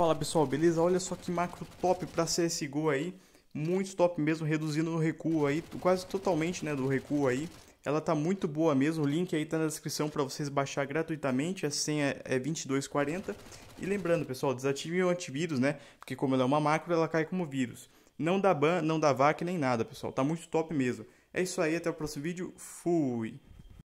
Fala pessoal, beleza? Olha só que macro top para CSGO aí, muito top mesmo, reduzindo o recuo aí, quase totalmente né, do recuo aí. Ela tá muito boa mesmo, o link aí tá na descrição para vocês baixar gratuitamente, a senha é 2240. E lembrando pessoal, desativem o antivírus né, porque como ela é uma macro, ela cai como vírus. Não dá ban, não dá vac nem nada pessoal, tá muito top mesmo. É isso aí, até o próximo vídeo, fui!